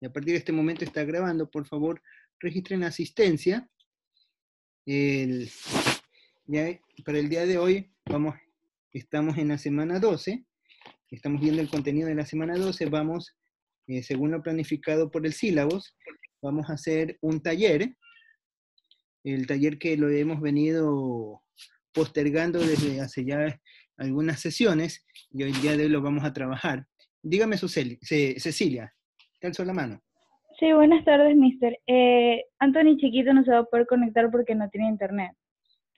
Y a partir de este momento está grabando, por favor, registren asistencia. ya, para el día de hoy vamos, estamos en la semana 12, estamos viendo el contenido de la semana 12, vamos, eh, según lo planificado por el sílabos, vamos a hacer un taller, el taller que lo hemos venido postergando desde hace ya algunas sesiones y hoy día de hoy lo vamos a trabajar. Dígame, Cecilia, te alzo la mano. Sí, buenas tardes, mister. Eh, Anthony Chiquito no se va a poder conectar porque no tiene internet.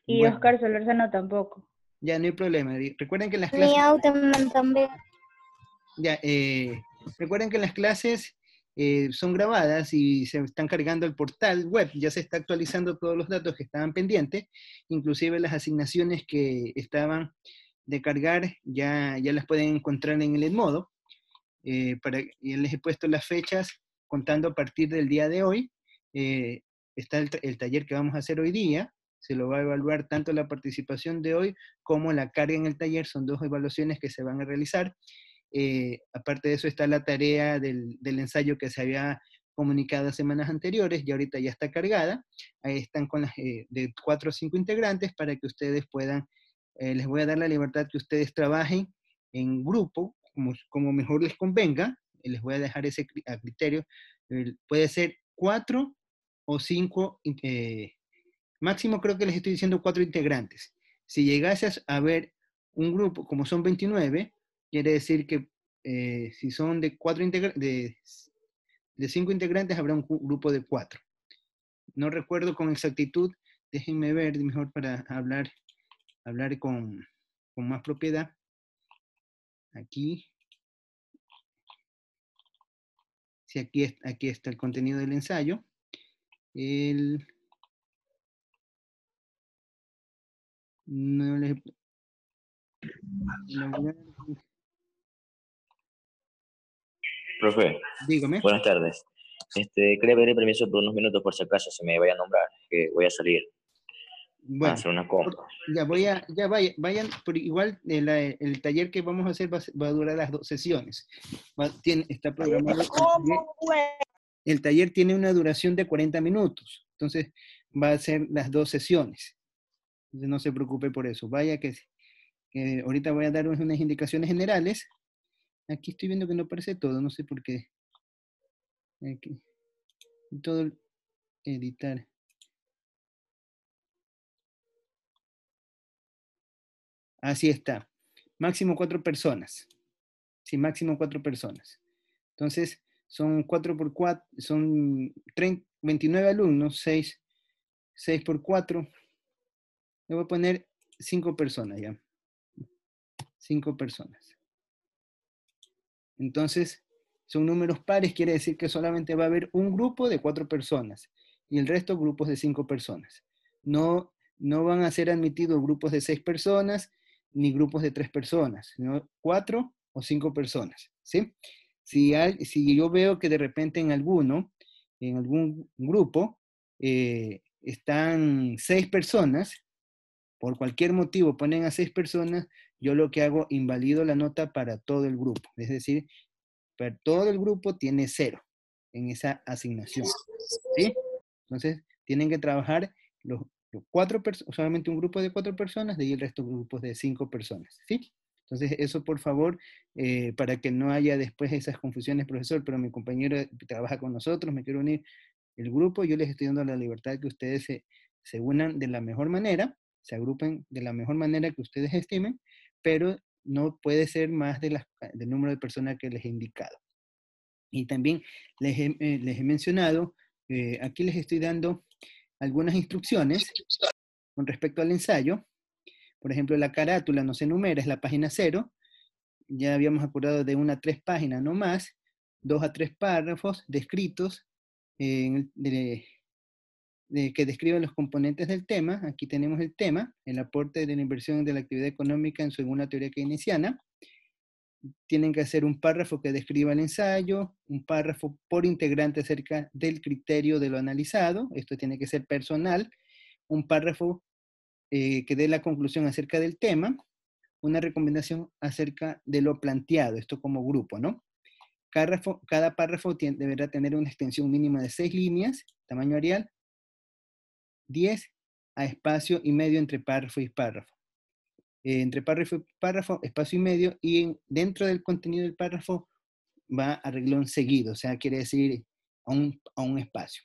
Y Oscar no tampoco. Ya, no hay problema. Recuerden que las clases... Mi Auto también. Ya, eh, recuerden que las clases eh, son grabadas y se están cargando el portal web. Ya se está actualizando todos los datos que estaban pendientes, inclusive las asignaciones que estaban de cargar ya, ya las pueden encontrar en el modo. Eh, para, y les he puesto las fechas contando a partir del día de hoy. Eh, está el, taller que vamos a hacer hoy día. Se lo va a evaluar tanto la participación de hoy como la carga en el taller. Son dos evaluaciones que se van a realizar. Eh, aparte de eso está la tarea del, del ensayo que se había comunicado semanas anteriores y ahorita ya está cargada. Ahí están con las eh, de cuatro o cinco integrantes para que ustedes puedan, les voy a dar la libertad que ustedes trabajen en grupo como, como mejor les convenga, eh, les voy a dejar ese criterio, puede ser cuatro o cinco, eh, máximo creo que les estoy diciendo cuatro integrantes. Si llegases a ver un grupo, como son 29, quiere decir que eh, si son de cuatro de, de cinco integrantes habrá un grupo de cuatro. No recuerdo con exactitud, déjenme ver mejor para hablar, hablar con, con más propiedad aquí. Si sí, aquí, aquí está el contenido del ensayo. El, no le, Profe. Dígame. Buenas tardes. Este, quería pedir permiso por unos minutos por si acaso se me vaya a nombrar, que voy a salir. Bueno, hacer una Ya, voy a, ya vayan, vayan pero igual eh, el, taller que vamos a hacer va, a durar las dos sesiones. tiene, está programado. El taller tiene una duración de 40 minutos, entonces va a ser las dos sesiones. no se preocupe por eso. Vaya que, ahorita voy a dar unas indicaciones generales. Aquí estoy viendo que no aparece todo, no sé por qué. Aquí. Todo editar. Así está. Máximo cuatro personas. Sí, máximo cuatro personas. Entonces, son cuatro por cuatro, son 29 alumnos, 6, por cuatro. Le voy a poner cinco personas ya. Cinco personas. Entonces, son números pares, quiere decir que solamente va a haber un grupo de cuatro personas y el resto grupos de cinco personas. No, no van a ser admitidos grupos de seis personas ni grupos de tres personas, sino cuatro o cinco personas, ¿sí? Si, yo veo que de repente en alguno, en algún grupo, eh, están seis personas, por cualquier motivo ponen a seis personas, yo lo que hago, invalido la nota para todo el grupo. Es decir, para todo el grupo tiene cero en esa asignación. ¿sí? Entonces, tienen que trabajar los, cuatro solamente un grupo de cuatro personas, de ahí el resto grupos de cinco personas, ¿sí? Entonces, eso por favor, eh, para que no haya después esas confusiones, profesor, pero mi compañero trabaja con nosotros, me quiero unir el grupo, yo les estoy dando la libertad que ustedes se, se unan de la mejor manera, se agrupen de la mejor manera que ustedes estimen, pero no puede ser más de las, del número de personas que les he indicado. Y también les he, eh, les he mencionado, eh, aquí les estoy dando algunas instrucciones con respecto al ensayo. Por ejemplo, la carátula no se enumera, es la página cero. Ya habíamos acordado de una a tres páginas, no más. Dos a tres párrafos descritos de, que describen los componentes del tema. Aquí tenemos el tema, el aporte de la inversión de la actividad económica en su segunda teoría keynesiana tienen que hacer un párrafo que describa el ensayo, un párrafo por integrante acerca del criterio de lo analizado, esto tiene que ser personal, un párrafo eh, que dé la conclusión acerca del tema, una recomendación acerca de lo planteado, esto como grupo, ¿no? cada párrafo deberá tener una extensión mínima de seis líneas, tamaño arial, 10 a espacio y medio entre párrafo y párrafo. Eh, entre párrafo y párrafo, espacio y medio, y dentro del contenido del párrafo va a seguido, o sea, quiere decir a un, a un espacio.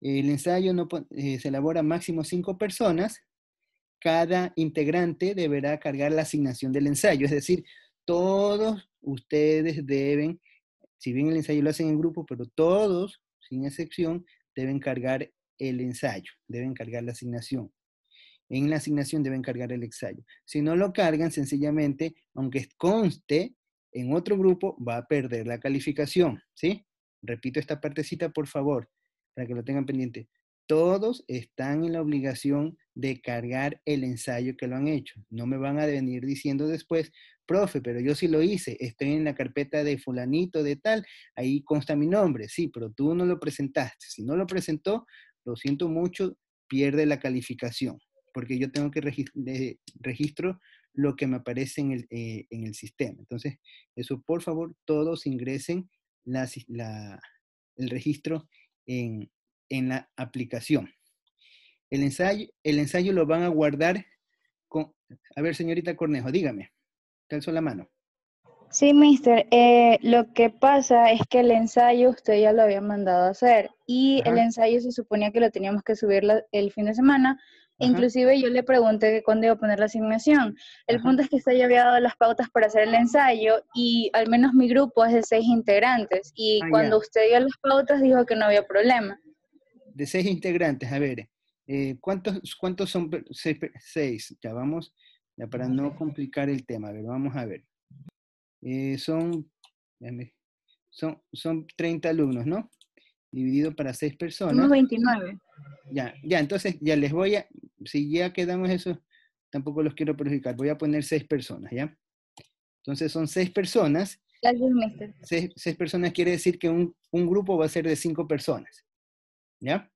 El ensayo no, eh, se elabora máximo cinco personas. Cada integrante deberá cargar la asignación del ensayo, es decir, todos ustedes deben, si bien el ensayo lo hacen en grupo, pero todos, sin excepción, deben cargar el ensayo, deben cargar la asignación en la asignación deben cargar el ensayo. Si no lo cargan, sencillamente, aunque conste en otro grupo, va a perder la calificación, ¿sí? Repito esta partecita, por favor, para que lo tengan pendiente. Todos están en la obligación de cargar el ensayo que lo han hecho. No me van a venir diciendo después, profe, pero yo sí lo hice, estoy en la carpeta de fulanito, de tal, ahí consta mi nombre, sí, pero tú no lo presentaste. Si no lo presentó, lo siento mucho, pierde la calificación, porque yo tengo que registro, lo que me aparece en el, eh, en el, sistema. Entonces, eso, por favor, todos ingresen el registro en, la aplicación. El ensayo, el ensayo lo van a guardar con... A ver, señorita Cornejo, dígame. Calzo la mano. Sí, mister. Eh, lo que pasa es que el ensayo usted ya lo había mandado a hacer y el ensayo se suponía que lo teníamos que subir el fin de semana, Inclusive yo le pregunté cuándo iba a poner la asignación. El punto es que usted ya había dado las pautas para hacer el ensayo y al menos mi grupo es de seis integrantes y ah, cuando usted dio las pautas dijo que no había problema. De seis integrantes, a ver, eh, ¿cuántos, ¿cuántos son? Seis, ya vamos, ya para no complicar el tema, a ver, vamos a ver. Eh, son, son, son 30 alumnos, ¿no? dividido para seis personas. Somos 29. Ya, ya, entonces ya les voy a, si ya quedamos eso, tampoco los quiero perjudicar, voy a poner seis personas, ¿ya? Entonces son seis personas. seis, personas quiere decir que un, un, grupo va a ser de cinco personas, ¿ya?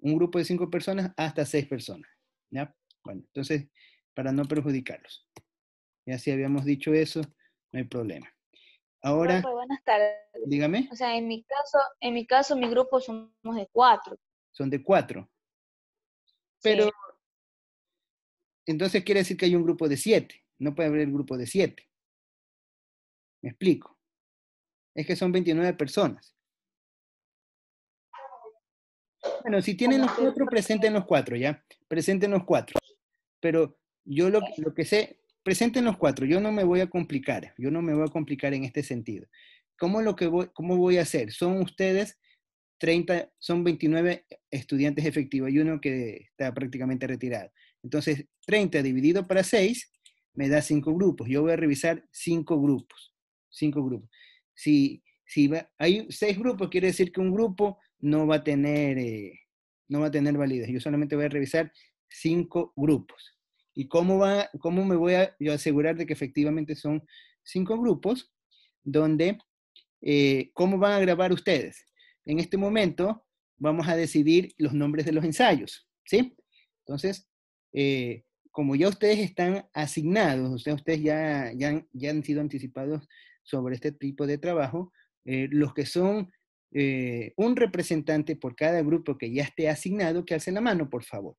Un grupo de cinco personas hasta seis personas, ¿ya? Bueno, entonces, para no perjudicarlos. Ya si habíamos dicho eso, no hay problema. Ahora, Dígame. O sea, en mi caso, en mi caso, mi grupo somos de cuatro. Son de cuatro. Pero, entonces quiere decir que hay un grupo de siete. No puede haber el grupo de siete. Me explico. Es que son 29 personas. Bueno, si tienen los cuatro, presenten los cuatro, ¿ya? Presenten los cuatro. Pero yo lo que sé, presenten los cuatro, yo no me voy a complicar, yo no me voy a complicar en este sentido. ¿Cómo, lo que voy, cómo voy a hacer? Son ustedes 30, son 29 estudiantes efectivos y uno que está prácticamente retirado. Entonces, 30 dividido para 6 me da 5 grupos. Yo voy a revisar 5 grupos. 5 grupos. Si, si hay 6 grupos, quiere decir que un grupo no va a tener, eh, no va a tener validez. Yo solamente voy a revisar 5 grupos. ¿Y cómo, va, cómo me voy a yo asegurar de que efectivamente son cinco grupos donde, eh, cómo van a grabar ustedes? En este momento vamos a decidir los nombres de los ensayos, ¿sí? Entonces, eh, como ya ustedes están asignados, ustedes ya, ya, han, sido anticipados sobre este tipo de trabajo, eh, los que son un representante por cada grupo que ya esté asignado, que alce la mano, por favor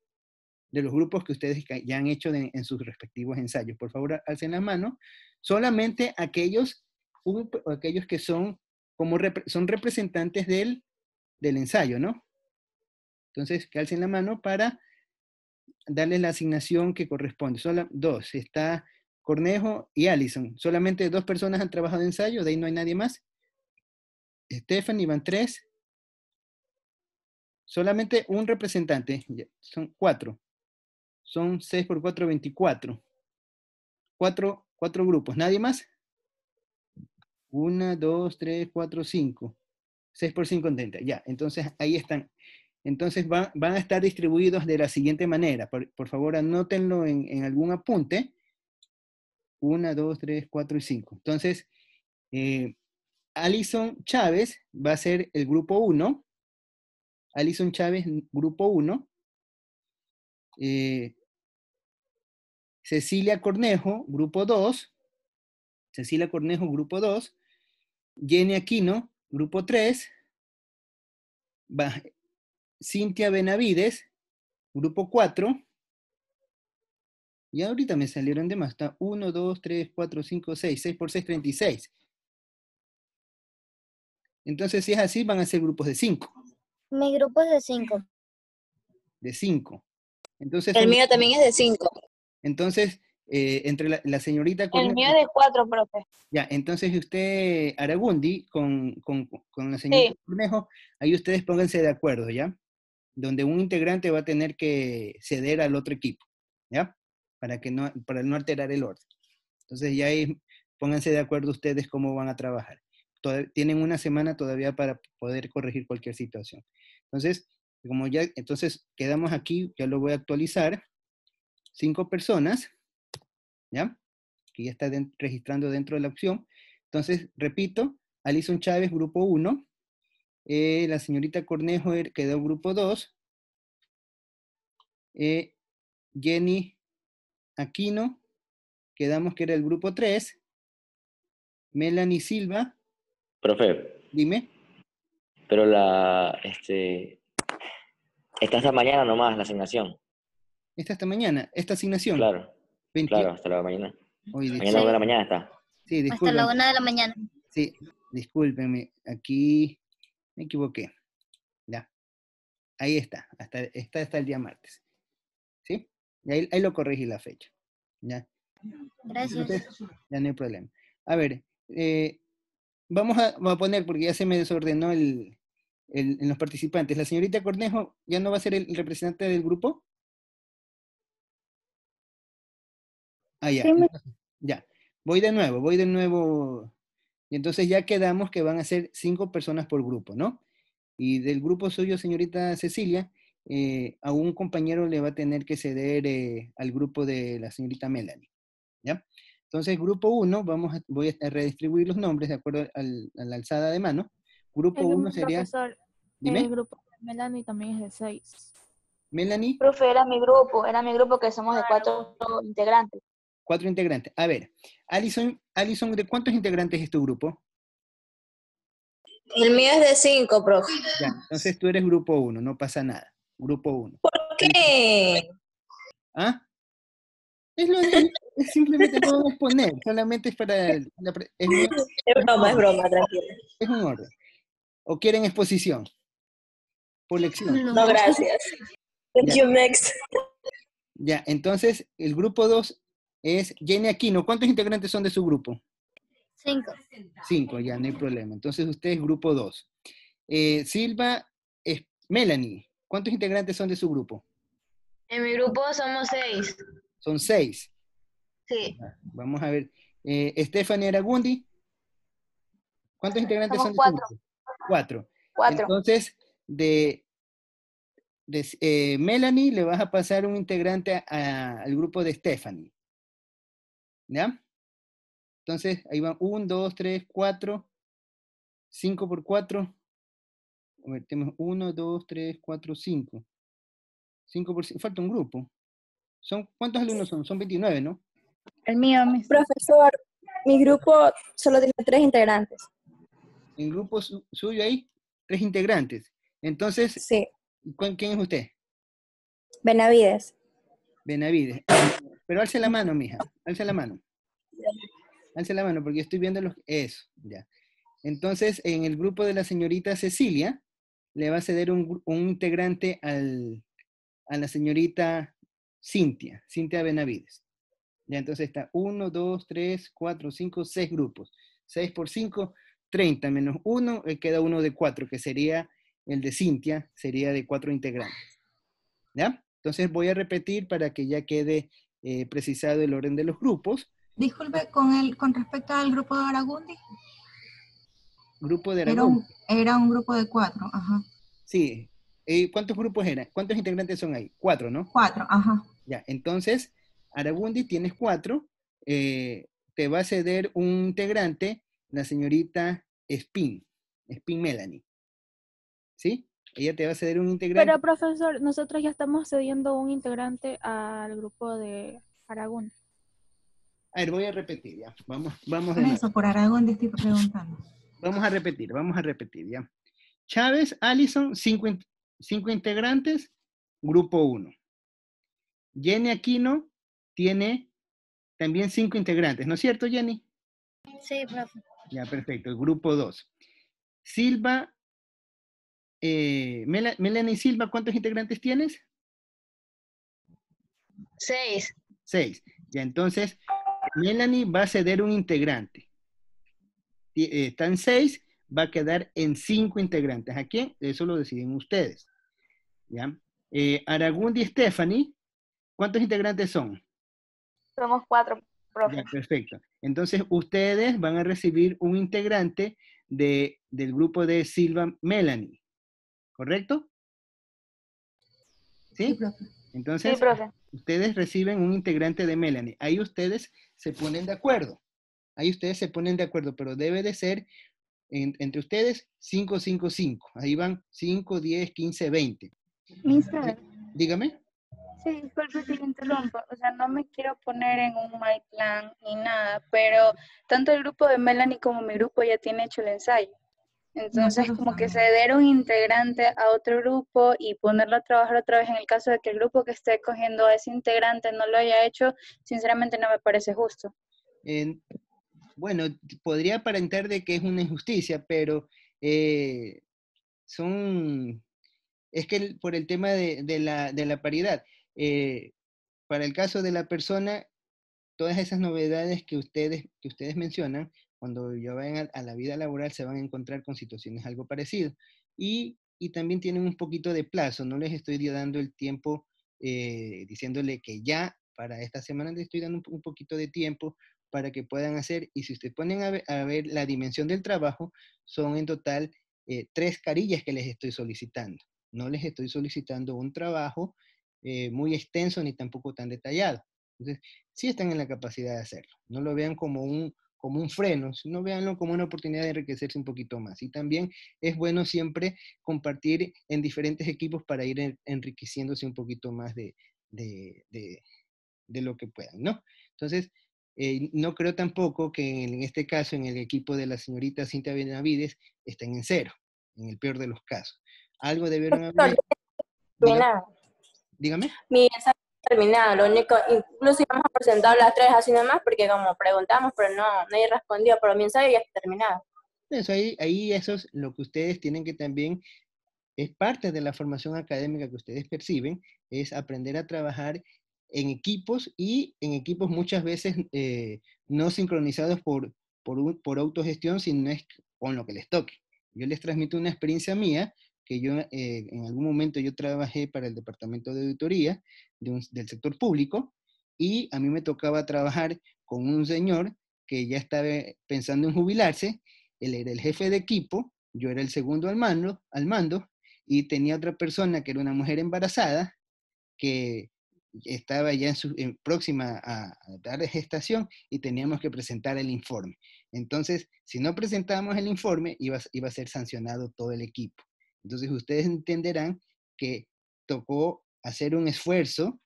de los grupos que ustedes ya han hecho en sus respectivos ensayos. Por favor, alcen la mano. Solamente aquellos, aquellos que son, como son representantes del, ensayo, ¿no? Entonces, que alcen la mano para darles la asignación que corresponde. Solo dos, está Cornejo y Allison. Solamente dos personas han trabajado de ensayo, de ahí no hay nadie más. Stephanie, van tres. Solamente un representante, son cuatro. Son 6 por 4, 24. 4, 4 grupos. ¿Nadie más? 1, 2, 3, 4, 5. 6 por 5 en 30. Ya, entonces ahí están. Entonces van, van, a estar distribuidos de la siguiente manera. Por, por favor, anótenlo en, en, algún apunte. 1, 2, 3, 4 y 5. Entonces, eh, Alison Chávez va a ser el grupo 1. Alison Chávez, grupo 1. Eh, Cecilia Cornejo, grupo 2. Cecilia Cornejo, grupo 2. Jenny Aquino, grupo 3. Cintia Benavides, grupo 4. Y ahorita me salieron de más. Está 1, 2, 3, 4, 5, 6. 6 por 6, 36. Entonces, si es así, van a ser grupos de 5. Mi grupo es de 5. De 5 el mío también es de cinco. Entonces, eh, entre la, señorita... con el mío es de cuatro, profe. Ya, entonces usted, Aragundi, con, con, con la señorita Cornejo, ahí ustedes pónganse de acuerdo, ¿ya? Donde un integrante va a tener que ceder al otro equipo, ¿ya? Para, que no, para no alterar el orden. Entonces ya ahí pónganse de acuerdo ustedes cómo van a trabajar. tienen una semana todavía para poder corregir cualquier situación. Entonces, como ya, entonces quedamos aquí, ya lo voy a actualizar. Cinco personas, ¿ya? Que ya está registrando dentro de la opción. Entonces, repito, Alison Chávez, grupo 1. Eh, la señorita Cornejo er-, quedó grupo 2. Eh, Jenny Aquino, quedamos que era el grupo 3. Melanie Silva. Profe. Dime. Pero la, este, Está hasta mañana nomás la asignación. Está hasta mañana, esta asignación. Claro. Claro, hasta la mañana. Hoy, mañana de la mañana está. Sí, disculpen. Hasta la una de la mañana. Sí, discúlpenme, aquí me equivoqué. Ya. Ahí está, hasta, está hasta el día martes. ¿Sí? ahí, ahí, lo corregí la fecha. Ya. Gracias. ya no hay problema. A ver, eh, vamos a, a, poner, porque ya se me desordenó el, en los participantes. ¿La señorita Cornejo ya no va a ser el representante del grupo? Ah, ya. Ya. Voy de nuevo, voy de nuevo. Y entonces ya quedamos que van a ser cinco personas por grupo, ¿no? Y del grupo suyo, señorita Cecilia, eh, a un compañero le va a tener que ceder eh, al grupo de la señorita Melanie, ¿ya? Entonces, grupo uno, vamos a, voy a redistribuir los nombres de acuerdo al, a la alzada de mano. Grupo uno sería... El grupo de Melanie también es de seis. Melanie. Profe, era mi grupo, era mi grupo que somos de cuatro integrantes. Cuatro integrantes. A ver, Alison, Alison, ¿de cuántos integrantes es tu grupo? El mío es de cinco, profe. Ya, entonces tú eres grupo uno, no pasa nada. Grupo uno. ¿Por qué? ¿Ah? Es, lo, de... simplemente podemos poner, solamente es para... es, es broma, es broma, tranquilo. Es un orden. ¿O quieren exposición? por No, gracias. Thank you, Max. Ya, entonces el grupo 2 es Jenny Aquino. ¿Cuántos integrantes son de su grupo? Cinco. Cinco, ya, no hay problema. Entonces usted es grupo 2. Eh, Silva, es Melanie, ¿cuántos integrantes son de su grupo? En mi grupo somos seis. Son seis. Sí. vamos a ver. Eh, Stephanie Aragundi, ¿cuántos integrantes son de su grupo? Cuatro. Cuatro. Entonces, de, eh, Melanie le vas a pasar un integrante al grupo de Stephanie. ¿Ya? Entonces, ahí van 1, 2, 3, 4, 5 por 4. a ver tenemos 1, 2, 3, 4, 5. 5 por 5. Falta un grupo. ¿Son, ¿Cuántos alumnos son? Son 29, ¿no? El mío, mi profesor. Mi grupo solo tiene tres integrantes. ¿En grupo suyo ahí? Tres integrantes. Entonces, quién es usted? Benavides. Benavides. Pero alce la mano, mija. Alce la mano. Alce la mano, porque estoy viendo los... Eso, ya. Entonces, en el grupo de la señorita Cecilia, le va a ceder un, integrante al, a la señorita Cintia, Cintia Benavides. Ya, entonces está uno, dos, tres, cuatro, cinco, seis grupos. Seis por cinco, treinta menos uno, eh, queda uno de cuatro, que sería el de Cintia sería de cuatro integrantes. ¿Ya? Entonces voy a repetir para que ya quede eh, precisado el orden de los grupos. Disculpe, con, el, con respecto al grupo de Aragundi. Grupo de Aragundi. Era un, grupo de cuatro, ajá. Sí. ¿Y eh, ¿Cuántos grupos eran? ¿Cuántos integrantes son ahí? Cuatro, ¿no? Cuatro, ajá. Ya, entonces, Aragundi tienes cuatro. Eh, te va a ceder un integrante, la señorita Spin, Spin Melanie. ¿sí? Ella te va a ceder un integrante. Pero profesor, nosotros ya estamos cediendo un integrante al grupo de Aragón. A ver, voy a repetir ya. Vamos, vamos. por Aragón estoy preguntando. Vamos a repetir, vamos a repetir ya. Chávez, Allison, cinco, integrantes, grupo uno. Jenny Aquino tiene también cinco integrantes, ¿no es cierto, Jenny? Sí, profesor. Ya, perfecto, el grupo dos. Silva eh, Melanie Silva, ¿cuántos integrantes tienes? Seis. Seis. Ya entonces, Melanie va a ceder un integrante. Eh, Está en seis, va a quedar en cinco integrantes. ¿A quién? Eso lo deciden ustedes. ¿Ya? Eh, y Stephanie, ¿cuántos integrantes son? Somos cuatro, profe. Ya, perfecto. Entonces, ustedes van a recibir un integrante de, del grupo de Silva Melanie. ¿correcto? ¿Sí? profe. Entonces, ustedes reciben un integrante de Melanie. Ahí ustedes se ponen de acuerdo. Ahí ustedes se ponen de acuerdo, pero debe de ser entre ustedes 5, 5, 5. Ahí van 5, 10, 15, 20. Dígame. Sí, disculpe si interrumpo. O sea, no me quiero poner en un mal plan ni nada, pero tanto el grupo de Melanie como mi grupo ya tiene hecho el ensayo. Entonces, como que ceder un integrante a otro grupo y ponerlo a trabajar otra vez en el caso de que el grupo que esté cogiendo a ese integrante no lo haya hecho, sinceramente no me parece justo. bueno, podría aparentar de que es una injusticia, pero eh, son... Es que por el tema de, la, paridad, eh, para el caso de la persona, todas esas novedades que ustedes, que ustedes mencionan cuando ya vayan a, la vida laboral se van a encontrar con situaciones algo parecidas. Y, y también tienen un poquito de plazo, no les estoy dando el tiempo eh, diciéndole que ya para esta semana les estoy dando un, poquito de tiempo para que puedan hacer. Y si ustedes ponen a ver, la dimensión del trabajo, son en total eh, tres carillas que les estoy solicitando. No les estoy solicitando un trabajo eh, muy extenso ni tampoco tan detallado. Entonces, sí están en la capacidad de hacerlo. No lo vean como un, como un freno, sino véanlo como una oportunidad de enriquecerse un poquito más. Y también es bueno siempre compartir en diferentes equipos para ir enriqueciéndose un poquito más de, de, de, lo que puedan, ¿no? Entonces, eh, no creo tampoco que en este caso, en el equipo de la señorita Cintia Benavides, estén en cero, en el peor de los casos. Algo debieron haber... Dígame. mi terminado. Lo único, incluso íbamos a presentar las tres así nomás, porque como preguntamos, pero no, nadie respondió, pero mi ensayo ya está terminado. Eso ahí, ahí eso es lo que ustedes tienen que también, es parte de la formación académica que ustedes perciben, es aprender a trabajar en equipos y en equipos muchas veces eh, no sincronizados por, por, por autogestión, sino es con lo que les toque. Yo les transmito una experiencia mía, que yo eh, en algún momento yo trabajé para el departamento de auditoría del sector público y a mí me tocaba trabajar con un señor que ya estaba pensando en jubilarse, él era el jefe de equipo, yo era el segundo al mando, al mando y tenía otra persona que era una mujer embarazada que estaba ya en su, próxima a, a, dar gestación y teníamos que presentar el informe. Entonces, si no presentábamos el informe, iba, iba a ser sancionado todo el equipo. Entonces ustedes entenderán que tocó hacer un esfuerzo,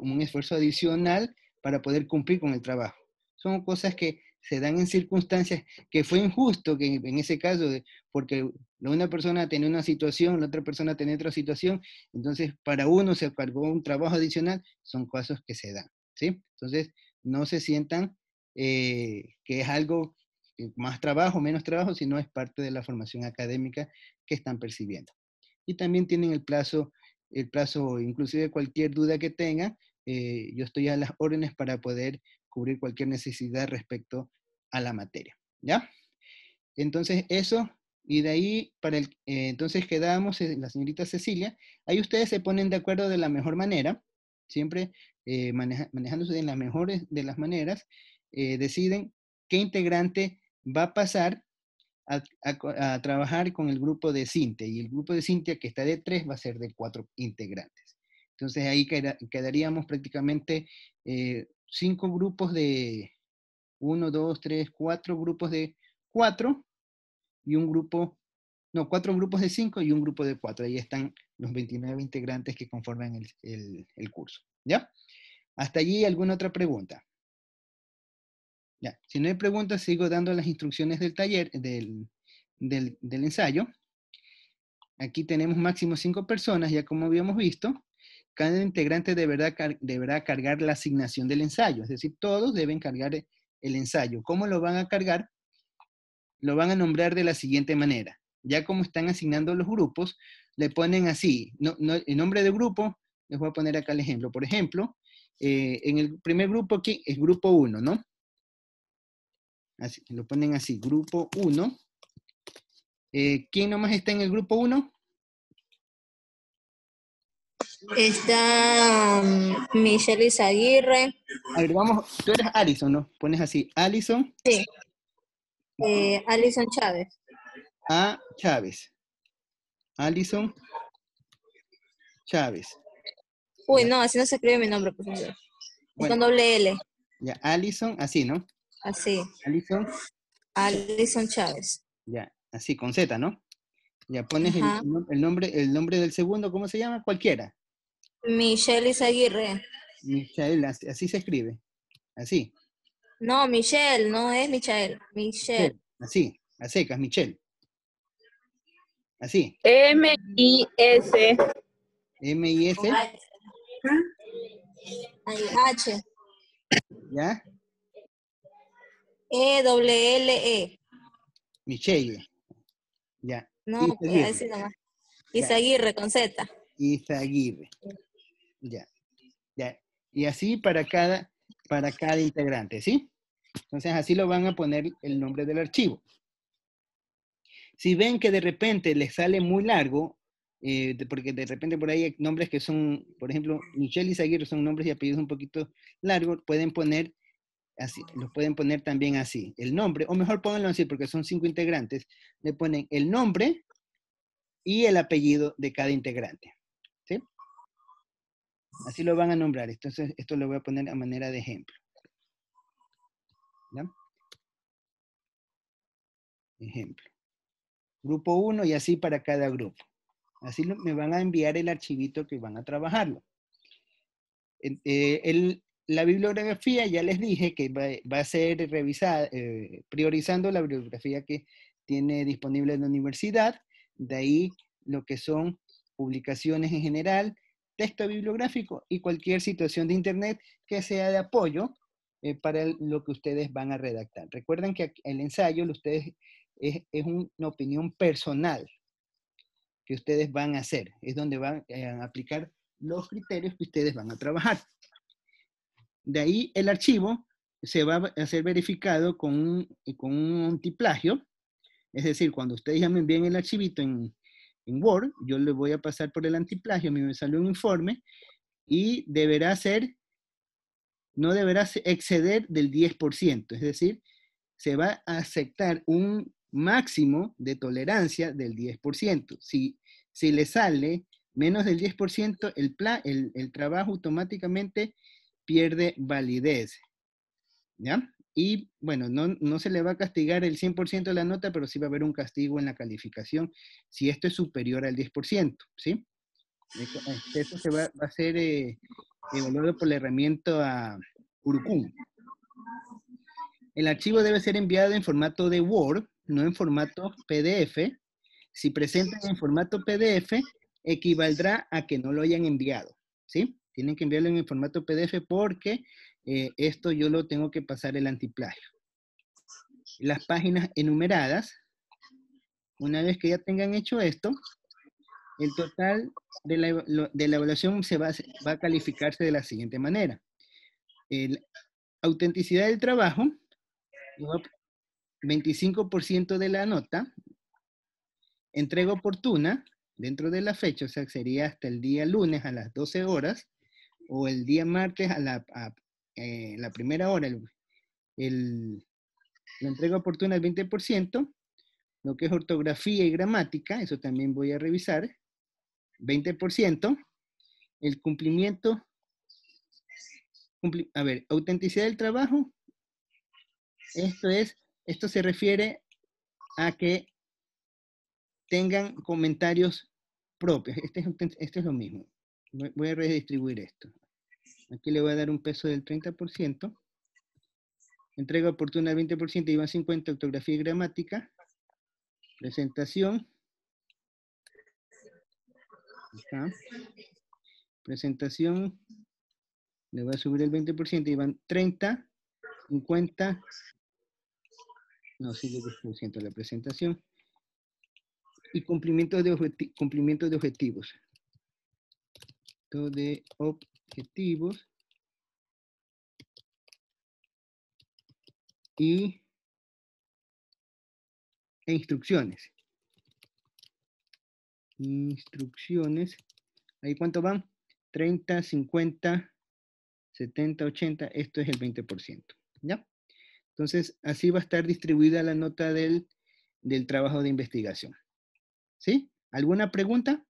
un esfuerzo adicional para poder cumplir con el trabajo. Son cosas que se dan en circunstancias que fue injusto, que en ese caso, porque una persona tenía una situación, la otra persona tenía otra situación, entonces para uno se cargó un trabajo adicional, son casos que se dan, ¿sí? Entonces, no se sientan eh, que es algo eh, más trabajo, menos trabajo, si no es parte de la formación académica que están percibiendo. Y también tienen el plazo, el plazo, inclusive cualquier duda que tengan, eh, yo estoy a las órdenes para poder cubrir cualquier necesidad respecto a la materia, ¿ya? Entonces, eso, y de ahí, para el, eh, entonces quedamos en la señorita Cecilia, ahí ustedes se ponen de acuerdo de la mejor manera, siempre manejándose de las mejores de las maneras, deciden qué integrante va a pasar a, trabajar con el grupo de Cintia y el grupo de Cintia que está de tres va a ser de cuatro integrantes. Entonces ahí quedaríamos prácticamente eh, cinco grupos de uno, dos, tres, cuatro grupos de cuatro y un grupo, no, cuatro grupos de cinco y un grupo de cuatro. Ahí están los 29 integrantes que conforman el curso. ¿Ya? Hasta allí alguna otra pregunta. Ya. Si no hay preguntas, sigo dando las instrucciones del taller, del, del, ensayo. Aquí tenemos máximo cinco personas, ya como habíamos visto. Cada integrante deberá, cargar la asignación del ensayo, es decir, todos deben cargar el ensayo. ¿Cómo lo van a cargar? Lo van a nombrar de la siguiente manera. Ya como están asignando los grupos, le ponen así, no, no, el nombre de grupo, les voy a poner acá el ejemplo. Por ejemplo, eh, en el primer grupo aquí es grupo 1, ¿no? lo ponen así, grupo 1. Eh, ¿Quién nomás está en el grupo 1? Está mm, Michelle Izaguirre. A ver, vamos, tú eres Alison, ¿no? Pones así, Alison. Sí. Eh, Alison Chávez. A Chávez. Alison Chávez. Uy, no, así no se escribe mi nombre, profesor. Con doble L. Ya, Alison, así, ¿no? Así. Alison. Alison Chávez. Ya, así, con Z, ¿no? Ya pones el, nombre, el nombre del segundo, ¿cómo se llama? Cualquiera. Michelle Isaguirre. Michelle, así, se escribe. Así. No, Michelle, no es Michelle. Michelle. Así, a secas, Michelle. Así. M-I-S. M-I-S. H. ¿Ya? E, L, E. Michelle. Ya. No, voy a decir nomás. Isaguirre con Z. Isaguirre. Ya. Ya. Y así para cada, para cada integrante, ¿sí? Entonces así lo van a poner el nombre del archivo. Si ven que de repente les sale muy largo, eh, porque de repente por ahí hay nombres que son, por ejemplo, Michelle y Isaguirre son nombres y apellidos un poquito largos, pueden poner Así, lo pueden poner también así, el nombre, o mejor pónganlo así porque son cinco integrantes, le ponen el nombre y el apellido de cada integrante. ¿sí? Así lo van a nombrar, entonces esto lo voy a poner a manera de ejemplo. Ejemplo. Grupo 1 y así para cada grupo. Así me van a enviar el archivito que van a trabajarlo. Eh, el, la bibliografía ya les dije que va, a ser revisada, eh, priorizando la bibliografía que tiene disponible en la universidad, de ahí lo que son publicaciones en general, texto bibliográfico y cualquier situación de Internet que sea de apoyo eh, para lo que ustedes van a redactar. Recuerden que el ensayo ustedes, es, una opinión personal que ustedes van a hacer, es donde van eh, a aplicar los criterios que ustedes van a trabajar. De ahí el archivo se va a ser verificado con un, con un antiplagio, es decir, cuando ustedes ya me envíen el archivito en, Word, yo le voy a pasar por el antiplagio, a mí me sale un informe y deberá ser, no deberá exceder del 10%, es decir, se va a aceptar un máximo de tolerancia del 10%. Si, si le sale menos del 10%, el, pla, el trabajo automáticamente pierde validez. ¿Ya? Y bueno, no, se le va a castigar el 100% de la nota, pero sí va a haber un castigo en la calificación si esto es superior al 10%, ¿sí? Eso este, se va, a ser eh, evaluado por la herramienta urcum. El archivo debe ser enviado en formato de Word, no en formato PDF. Si presentan en formato PDF, equivaldrá a que no lo hayan enviado, ¿sí? Tienen que enviarlo en el formato PDF porque eh, esto yo lo tengo que pasar el antiplagio. Las páginas enumeradas, una vez que ya tengan hecho esto, el total de la, de la evaluación se va, va, a calificarse de la siguiente manera. autenticidad del trabajo, 25% de la nota, entrega oportuna dentro de la fecha, o sea, sería hasta el día lunes a las 12 horas, o el día martes a la, eh, la primera hora, la entrega oportuna al 20%, lo que es ortografía y gramática, eso también voy a revisar, 20%, el cumplimiento, a ver, autenticidad del trabajo, esto es, esto se refiere a que tengan comentarios propios, esto este es lo mismo voy a redistribuir esto. Aquí le voy a dar un peso del 30%. Entrega oportuna del 20% y van 50 ortografía y gramática. Presentación. Presentación. Le voy a subir el 20% y van 30, 50. No, sigue 10% la presentación. Y cumplimiento de, cumplimiento de objetivos de objetivos y e instrucciones. Instrucciones. ¿Ahí cuánto van? 30, 50, 70, 80. Esto es el 20%. ¿Ya? Entonces, así va a estar distribuida la nota del, del trabajo de investigación. ¿Sí? ¿Alguna pregunta?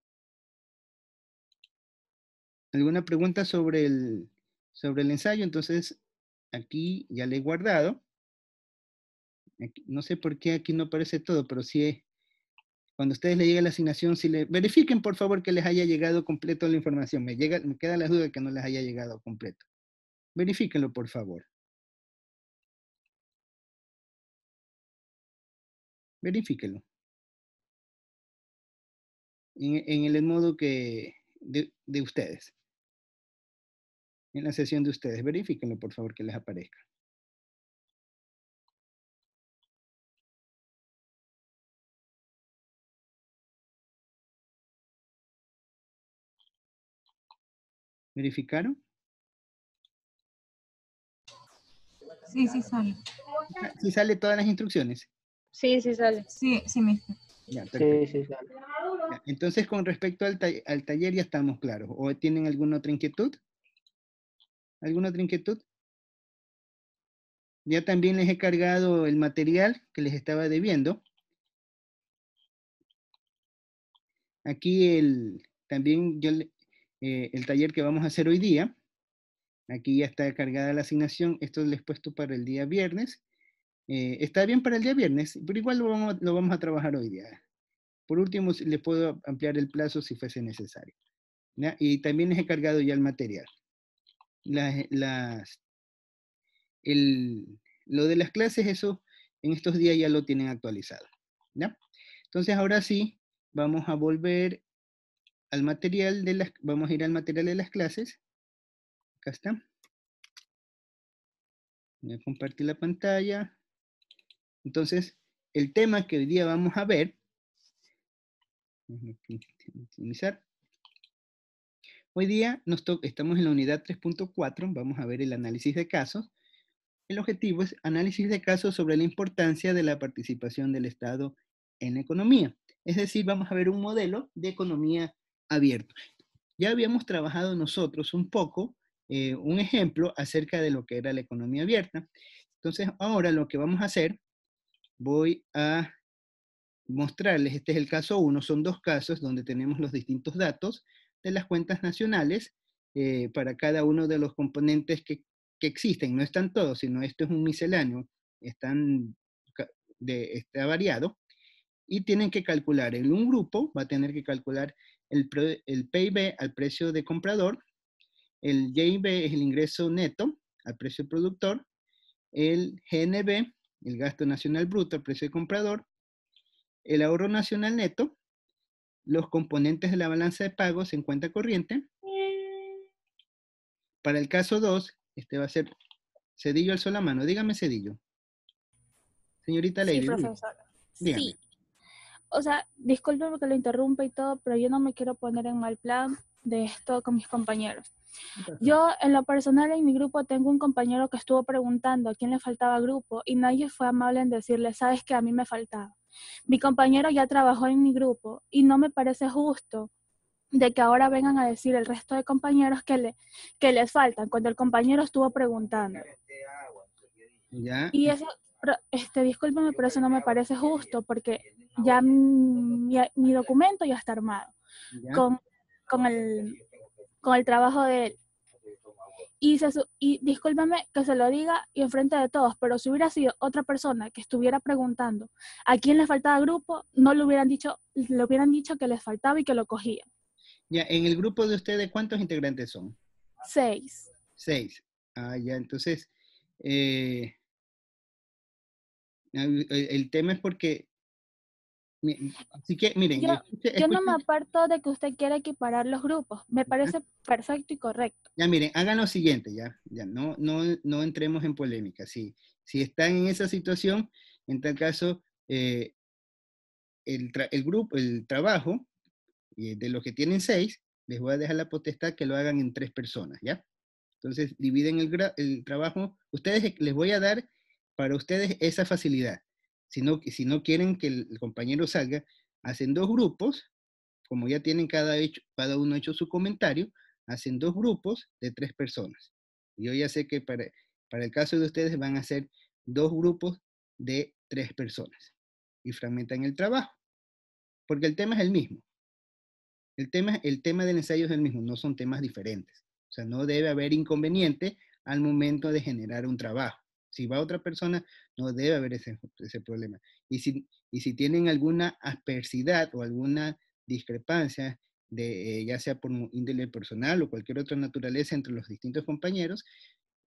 alguna pregunta sobre el, sobre el ensayo, entonces aquí ya le he guardado. no sé por qué aquí no aparece todo, pero si, eh, cuando ustedes le llegue la asignación, si le, verifiquen por favor que les haya llegado completo la información. Me, llega, me queda la duda de que no les haya llegado completo. Verifíquenlo por favor. Verifíquenlo. En, el modo que de ustedes en la sesión de ustedes. Verifíquenlo, por favor, que les aparezca. ¿Verificaron? Sí, sí sale. ¿Sí sale todas las instrucciones? Sí, sí sale. Sí, sí sí, sí sale. entonces, con respecto al, al taller ya estamos claros. ¿O tienen alguna otra inquietud? ¿Alguna otra inquietud? Ya también les he cargado el material que les estaba debiendo. Aquí el, también yo, eh, el taller que vamos a hacer hoy día. Aquí ya está cargada la asignación. Esto les he puesto para el día viernes. Eh, está bien para el día viernes, pero igual lo vamos, a trabajar hoy día. Por último, les puedo ampliar el plazo si fuese necesario. Y también les he cargado ya el material. Eh, lo de las clases, eso en estos días ya lo tienen actualizado. Entonces ahora sí, vamos a volver al material de las, vamos a ir al material de las clases. Acá está. Voy a compartir la pantalla. Entonces, el tema que hoy día vamos a ver, Hoy día nos estamos en la unidad 3.4, vamos a ver el análisis de casos. El objetivo es análisis de casos sobre la importancia de la participación del Estado en la economía. Es decir, vamos a ver un modelo de economía abierto. Ya habíamos trabajado nosotros un poco, eh, un ejemplo acerca de lo que era la economía abierta. Entonces, ahora lo que vamos a hacer, voy a mostrarles, este es el caso 1, son dos casos donde tenemos los distintos datos, de las cuentas nacionales eh, para cada uno de los componentes que, existen. No están todos, sino esto es un misceláneo, están de, está variado. Y tienen que calcular, en un grupo va a tener que calcular el, el PIB al precio de comprador, el jb es el ingreso neto al precio productor, el GNB, el gasto nacional bruto al precio de comprador, el ahorro nacional neto, los componentes de la balanza de pagos en cuenta corriente. Para el caso 2, este va a ser Cedillo al sola mano. Dígame, Cedillo. Señorita Ley. Sí, O sea, disculpe porque lo interrumpa y todo, pero yo no me quiero poner en mal plan de esto con mis compañeros. Yo, en lo personal, en mi grupo tengo un compañero que estuvo preguntando a quién le faltaba grupo y nadie fue amable en decirle, sabes que a mí me faltaba. Mi compañero ya trabajó en mi grupo y no me parece justo de que ahora vengan a decir el resto de compañeros que, le, que les faltan, cuando el compañero estuvo preguntando. Y eso, este, discúlpame, pero eso no me parece justo, porque ya mi, documento ya está armado el, con el trabajo de él. Y, discúlpeme que se lo diga y enfrente de todos, pero si hubiera sido otra persona que estuviera preguntando a quién le faltaba grupo, no le hubieran dicho, le hubieran dicho que les faltaba y que lo cogía. Ya, en el grupo de ustedes, ¿cuántos integrantes son? Seis. Seis. Ah, ya, entonces, eh, el tema es porque Así que, miren. Yo, no me aparto de que usted quiera equiparar los grupos. Me parece perfecto y correcto. Ya, miren, hagan lo siguiente, ya. ya no, no, no entremos en polémica. Si, si están en esa situación, en tal caso, eh, el, grupo, el trabajo eh, de los que tienen seis, les voy a dejar la potestad que lo hagan en tres personas, ¿ya? Entonces, dividen el, el trabajo. Ustedes les voy a dar para ustedes esa facilidad si no, si no quieren que el, compañero salga, hacen dos grupos, como ya tienen cada, hecho, cada uno hecho su comentario, hacen dos grupos de tres personas. Yo ya sé que para, para el caso de ustedes van a ser dos grupos de tres personas y fragmentan el trabajo, porque el tema es el mismo. El tema, el tema del ensayo es el mismo, no son temas diferentes. O sea, no debe haber inconveniente al momento de generar un trabajo si va otra persona, no debe haber ese, problema. Y si, tienen alguna aspersidad o alguna discrepancia, de, eh, ya sea por índole personal o cualquier otra naturaleza entre los distintos compañeros,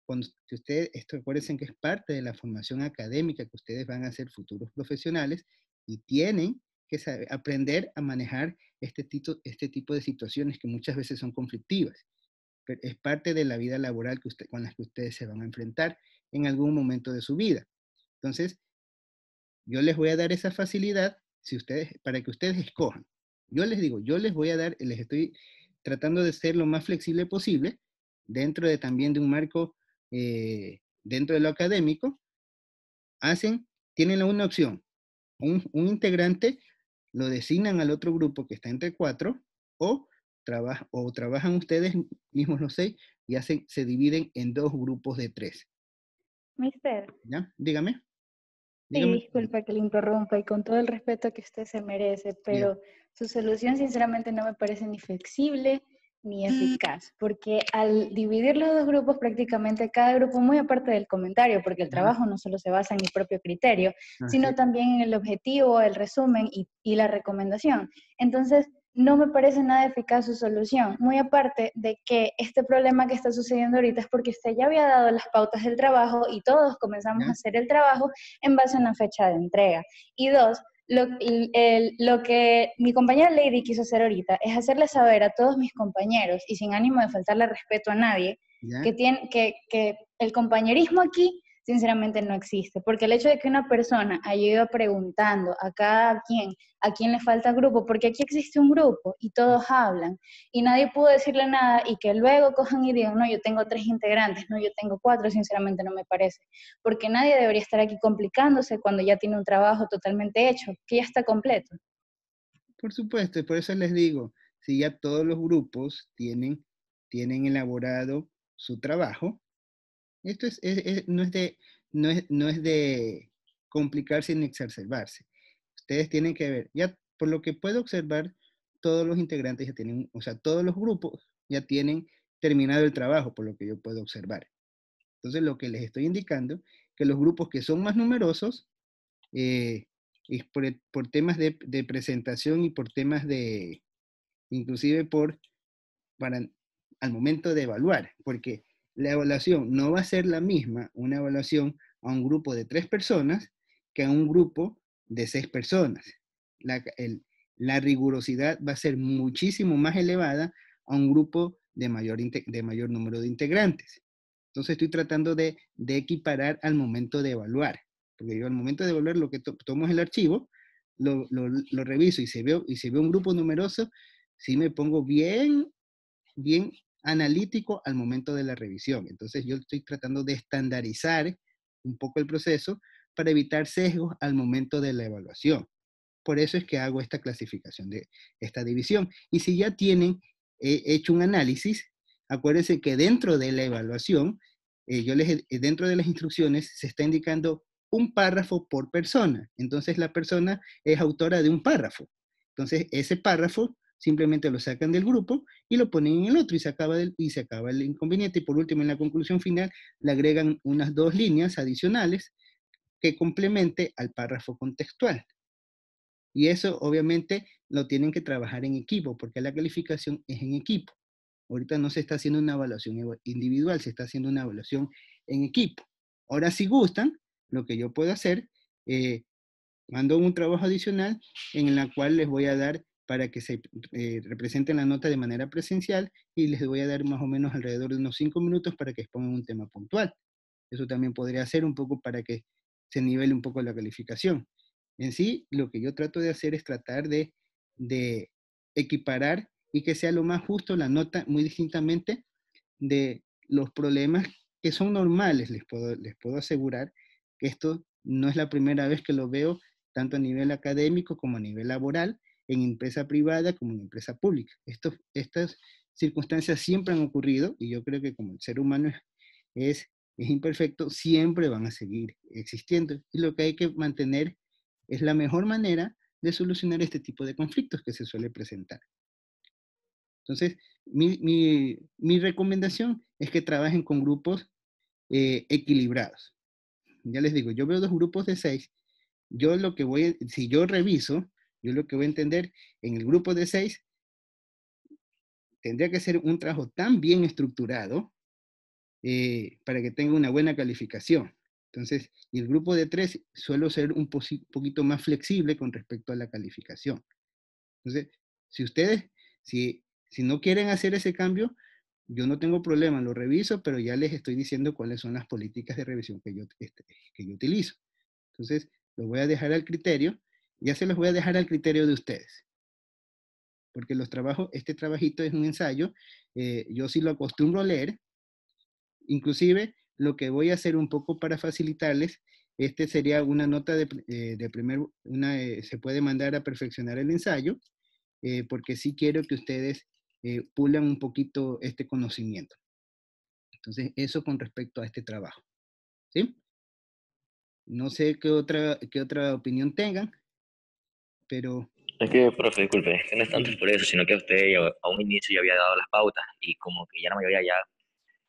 cuando ustedes, esto acuérdense que es parte de la formación académica que ustedes van a ser futuros profesionales y tienen que aprender a manejar este, tipo, este tipo de situaciones que muchas veces son conflictivas. es parte de la vida laboral que con las que ustedes se van a enfrentar en algún momento de su vida. Entonces, yo les voy a dar esa facilidad si ustedes, para que ustedes escojan. Yo les digo, yo les voy a dar, les estoy tratando de ser lo más flexible posible dentro de también de un marco, eh, dentro de lo académico, hacen, tienen una opción. Un, integrante lo designan al otro grupo que está entre cuatro o, trabajan ustedes mismos los seis y hacen, se dividen en dos grupos de tres. Mister. ¿Ya? Dígame. disculpa que le interrumpa y con todo el respeto que usted se merece, pero su solución sinceramente no me parece ni flexible ni mm. eficaz, porque al dividir los dos grupos prácticamente cada grupo, muy aparte del comentario, porque el trabajo no solo se basa en mi propio criterio, sino también en el objetivo, el resumen y la recomendación. Entonces, no me parece nada eficaz su solución. Muy aparte de que este problema que está sucediendo ahorita es porque usted ya había dado las pautas del trabajo y todos comenzamos a hacer el trabajo en base a una fecha de entrega. Y dos, lo, que mi compañera Lady quiso hacer ahorita es hacerle saber a todos mis compañeros, y sin ánimo de faltarle respeto a nadie, que, que, que el compañerismo aquí sinceramente no existe, porque el hecho de que una persona haya ido preguntando a cada quien a quién le falta grupo, porque aquí existe un grupo y todos hablan y nadie pudo decirle nada y que luego cojan y digan, no, yo tengo tres integrantes, no, yo tengo cuatro, sinceramente no me parece, porque nadie debería estar aquí complicándose cuando ya tiene un trabajo totalmente hecho, que ya está completo. Por supuesto, y por eso les digo, si ya todos los grupos tienen, tienen elaborado su trabajo, esto no, es de, no, es, de complicarse ni exacerbarse. Ustedes tienen que ver, ya por lo que puedo observar, todos los integrantes ya tienen, o sea, todos los grupos ya tienen terminado el trabajo, por lo que yo puedo observar. Entonces, lo que les estoy indicando, que los grupos que son más numerosos, eh, es por, temas de, de, presentación y por temas de, inclusive por, para, al momento de evaluar, porque la evaluación no va a ser la misma una evaluación a un grupo de tres personas que a un grupo de seis personas. La, rigurosidad va a ser muchísimo más elevada a un grupo de mayor, de mayor número de integrantes. Entonces estoy tratando de, equiparar al momento de evaluar, porque yo al momento de evaluar lo que tomo es el archivo, lo, reviso y se veo, y un grupo numeroso, si me pongo bien, bien analítico al momento de la revisión. Entonces yo estoy tratando de estandarizar un poco el proceso para evitar sesgos al momento de la evaluación. Por eso es que hago esta clasificación de esta división. Y si ya tienen eh, hecho un análisis, acuérdense que dentro de la evaluación, eh, yo les, eh, dentro de las instrucciones se está indicando un párrafo por persona. Entonces la persona es autora de un párrafo. Entonces ese párrafo simplemente lo sacan del grupo y lo ponen en el otro y se acaba, el, y se acaba el inconveniente. Y por último, en la conclusión final, le agregan unas dos líneas adicionales que complemente al párrafo contextual. Y eso obviamente lo tienen que trabajar en equipo, porque la calificación es en equipo. Ahorita no se está haciendo una evaluación individual, se está haciendo una evaluación en equipo. Ahora, si gustan, lo que yo puedo hacer, eh, mando un trabajo adicional en el cual les voy a dar para que se represente eh, representen la nota de manera presencial y les voy a dar más o menos alrededor de unos cinco minutos para que expongan un tema puntual. Eso también podría ser un poco para que se nivele un poco la calificación. En sí, lo que yo trato de hacer es tratar de, equiparar y que sea lo más justo la nota, muy distintamente de los problemas que son normales, les puedo asegurar que esto no es la primera vez que lo veo, tanto a nivel académico como a nivel laboral, en empresa privada como en empresa pública. Esto, estas circunstancias siempre han ocurrido y yo creo que como el ser humano es, es imperfecto, siempre van a seguir existiendo. Y lo que hay que mantener es la mejor manera de solucionar este tipo de conflictos que se suele presentar. Entonces, mi, recomendación es que trabajen con grupos eh, equilibrados. Ya les digo, yo veo dos grupos de seis. Yo lo que voy, si yo reviso, yo lo que voy a entender en el grupo de seis, tendría que ser un trabajo tan bien estructurado eh, para que tenga una buena calificación. Entonces, en el grupo de tres suelo ser un poquito más flexible con respecto a la calificación. Entonces, si ustedes, si, si no quieren hacer ese cambio, yo no tengo problema, lo reviso, pero ya les estoy diciendo cuáles son las políticas de revisión que yo, este, que yo utilizo. Entonces, lo voy a dejar al criterio ya se los voy a dejar al criterio de ustedes. Porque los trabajos, este trabajito es un ensayo, eh, yo sí lo acostumbro a leer. Inclusive, lo que voy a hacer un poco para facilitarles, este sería una nota de, eh, de primer, una, eh, se puede mandar a perfeccionar el ensayo, porque sí quiero que ustedes pulan un poquito este conocimiento. Entonces, eso con respecto a este trabajo. ¿Sí? No sé qué otra, qué otra opinión tengan pero... Es que, profe, disculpe, eh, no es tanto por eso, sino que usted a un inicio ya había dado las pautas y como que ya la mayoría ya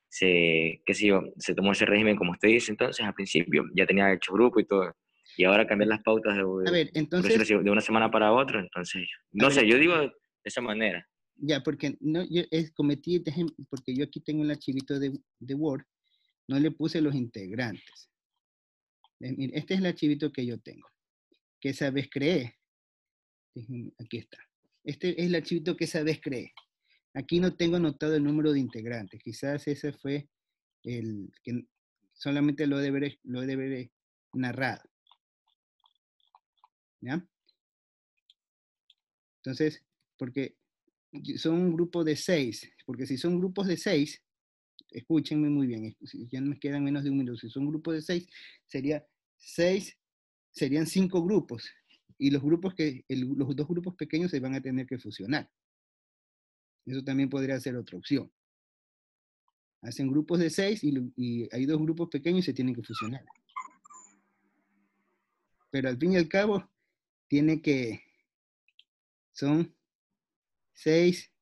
se, qué sé se tomó ese régimen como usted dice entonces al principio, ya tenía hecho grupo y todo, y ahora cambiar las pautas de, ver, entonces, de una semana para otra, entonces, no sé, yo digo de esa manera. Ya, porque no, yo cometí, este porque yo aquí tengo un archivito de, de Word, no le puse los integrantes. Eh, este es el archivito que yo tengo, que esa vez creé. Aquí está. Este es el archivo que esa vez creé. Aquí no tengo anotado el número de integrantes. Quizás ese fue el que solamente lo deberé, lo ver eh, narrado. ¿Ya? Entonces, porque son un grupo de seis, porque si son grupos de seis, escúchenme muy bien, ya no me quedan menos de un minuto, si son grupos de seis, sería seis, serían cinco grupos, y los grupos que, los dos grupos pequeños se van a tener que fusionar. Eso también podría ser otra opción. Hacen grupos de seis y, hay dos grupos pequeños y se tienen que fusionar. Pero al fin y al cabo, tiene que, son seis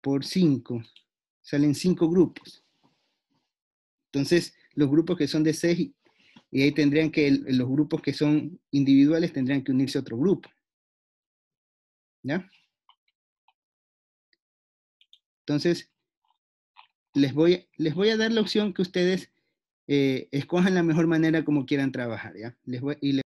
por cinco. salen cinco grupos. Entonces, los grupos que son de seis... Y ahí tendrían que, los grupos que son individuales tendrían que unirse a otro grupo. ¿Ya? Entonces, les voy, les voy a dar la opción que ustedes eh, escojan la mejor manera como quieran trabajar, ¿ya? Les voy,